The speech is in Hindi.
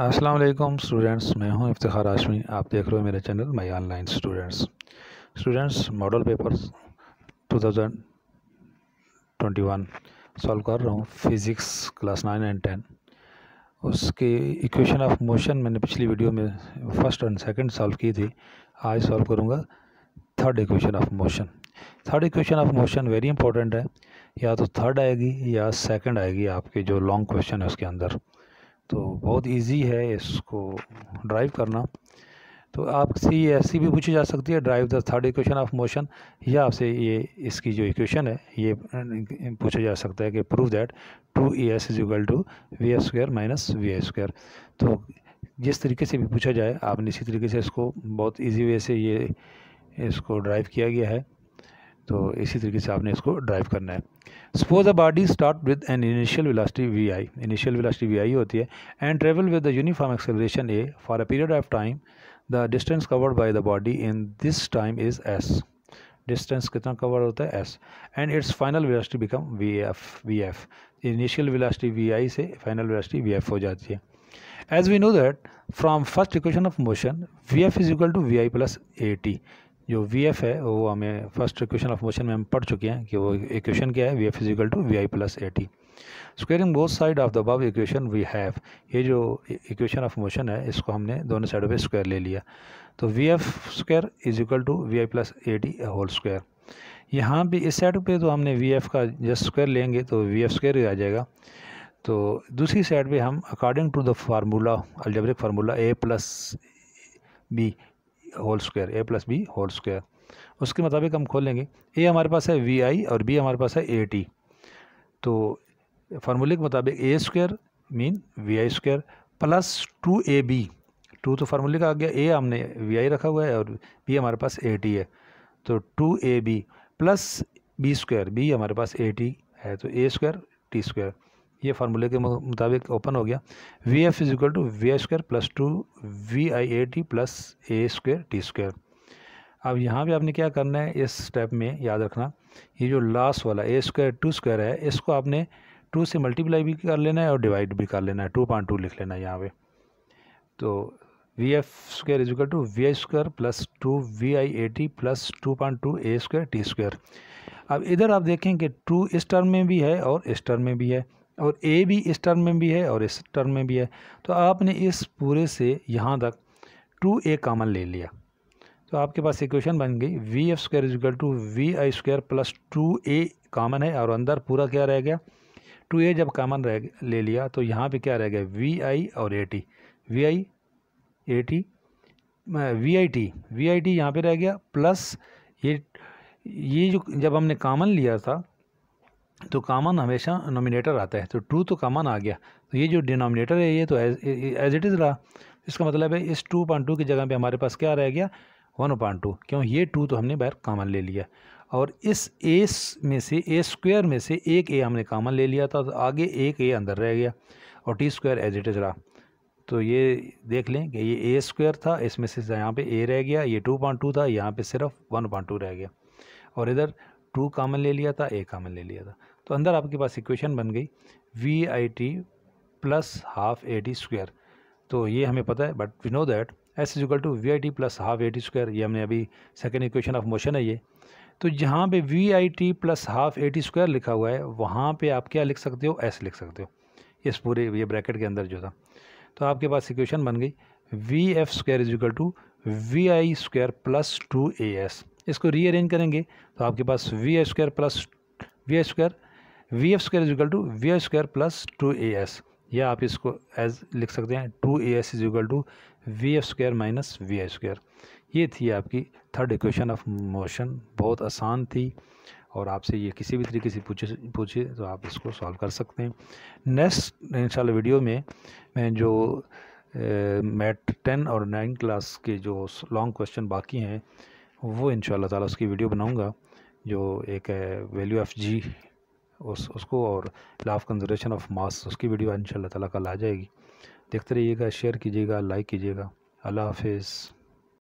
अस्सलाम वालेकुम स्टूडेंट्स मैं हूं इफ्तार आशमी आप देख रहे हो मेरे channel my online students students model paper 2021 solve कर रहा हूं physics class nine and ten उसके इक्वेशन ऑफ मोशन मैंने पिछली वीडियो में फर्स्ट एंड सेकंड सॉल्व की थी आज सॉल्व करूँगा third equation of motion third equation of motion very important है या तो थर्ड आएगी या सेकेंड आएगी आपके जो लॉन्ग क्वेश्चन है उसके अंदर तो बहुत इजी है इसको ड्राइव करना तो आपसे ये ऐसी भी पूछी जा सकती है derive the third equation of motion या आपसे ये इसकी जो इक्वेशन है ये पूछा जा सकता है कि prove that two E S is equal to V S square minus V S square तो जिस तरीके से भी पूछा जाए आपने इसी तरीके से इसको बहुत इजी वे से ये इसको ड्राइव किया गया है तो इसी तरीके से आपने इसको ड्राइव करना है suppose a body start with an initial velocity V I initial velocity V I होती है and travel with the uniform acceleration A for a period of time the distance covered by the body in this time is S distance कितना कवर होता है S and its final velocity become V F V F initial velocity V I से फाइनल वेलोसिटी वी एफ हो जाती है as we know that from first equation of motion V F is equal to V I plus A T जो वी एफ है वो हमें फर्स्ट इक्वेशन ऑफ मोशन में हम पढ़ चुके हैं कि वो इक्वेशन क्या है V F is equal to V I plus A T squaring both side of the बब इक्वेशन वी हैव ये जो इक्वेशन ऑफ मोशन है इसको हमने दोनों साइडों पे स्क्वायर ले लिया तो V F square is equal to V I plus A T whole square यहाँ भी इस साइड पे तो हमने वी एफ का जस्ट स्क्वायर लेंगे तो वी एफ स्क्वायर ही आ जाएगा तो दूसरी साइड पे हम according to the formula algebraic formula A plus B whole square A plus B whole square उसके मुताबिक हम खोलेंगे ए हमारे पास है वी आई और बी हमारे पास है ए टी तो फार्मूले के मुताबिक A square mean V I square plus two A B two तो फार्मूले का आ गया ए हमने वी आई रखा हुआ है और बी हमारे पास ए टी है तो two A B plus B square B हमारे पास ए टी है तो ए स्क्वायर टी स्क्वायर ये फार्मूले के मुताबिक ओपन हो गया V F is equal to V A square plus two V I A T plus A square T square अब यहाँ भी आपने क्या करना है इस स्टेप में याद रखना ये जो लास्ट वाला ए स्क्वायर टू स्क्वायर है इसको आपने टू से मल्टीप्लाई भी कर लेना है और डिवाइड भी कर लेना है टू पॉइंट टू लिख लेना है यहाँ पर तो V F square is equal to V I square plus two V I A T plus two point two A square T square अब इधर आप देखें कि टू इस टर्म में भी है और इस टर्म में भी है और ए भी इस टर्म में भी है और इस टर्म में भी है तो आपने इस पूरे से यहाँ तक टू ए कामन ले लिया तो आपके पास इक्वेशन बन गई V F square is equal to V I square plus two A common है और अंदर पूरा क्या रह गया टू ए जब कामन रह ले लिया तो यहाँ पे क्या रह गया वी आई और A T V I A T V I T V I T यहाँ पर रह गया प्लस ये ये जो जब हमने कामन लिया था तो कामन हमेशा नोमिनेटर आता है तो टू तो कामन आ गया तो ये जो डिनोमिनेटर है ये तो एज इट इज़ रहा इसका मतलब है इस टू पॉइंट टू की जगह पे हमारे पास क्या रह गया वन पॉइंट टू क्यों ये टू तो हमने बाहर कामन ले लिया और इस ए में से ए स्क्वायर में से एक ए हमने कामन ले लिया था तो आगे एक ए अंदर रह गया और T square as it is रहा तो ये देख लें कि ये ए स्क्वायर था इसमें से यहाँ पर ए रह गया ये टू पॉइंट टू था यहाँ पर सिर्फ वन पॉइंट टू रह गया और इधर टू कामन ले लिया था ए कामन ले लिया था तो अंदर आपके पास इक्वेशन बन गई V I T plus half A T square तो ये हमें पता है but we know that S is equal to V I T plus half A T square ये हमने अभी सेकेंड इक्वेशन ऑफ मोशन है ये तो जहाँ पे V I T plus half A T square लिखा हुआ है वहाँ पे आप क्या लिख सकते हो एस लिख सकते हो इस पूरे ये ब्रैकेट के अंदर जो था तो आपके पास इक्वेशन बन गई V F square is equal to V I square plus two A S इसको रीअरेंज करेंगे तो आपके पास V I square plus V I square V F square is equal to V F square plus two A S या आप इसको एज लिख सकते हैं two A S is equal to V F square minus V I square ये थी आपकी थर्ड इक्वेशन ऑफ मोशन बहुत आसान थी और आपसे ये किसी भी तरीके से पूछे पूछे तो आप इसको सॉल्व कर सकते हैं नेक्स्ट इंशाल्लाह वीडियो में मैं जो मैट टेन और नाइन क्लास के जो लॉन्ग क्वेश्चन बाकी हैं वो इन ताला उसकी वीडियो बनाऊँगा जो एक वैल्यू ऑफ जी उस उसको और law of conservation of mass उसकी वीडियो इन ताला कल आ जाएगी देखते रहिएगा शेयर कीजिएगा लाइक कीजिएगा अल्लाह हाफिज़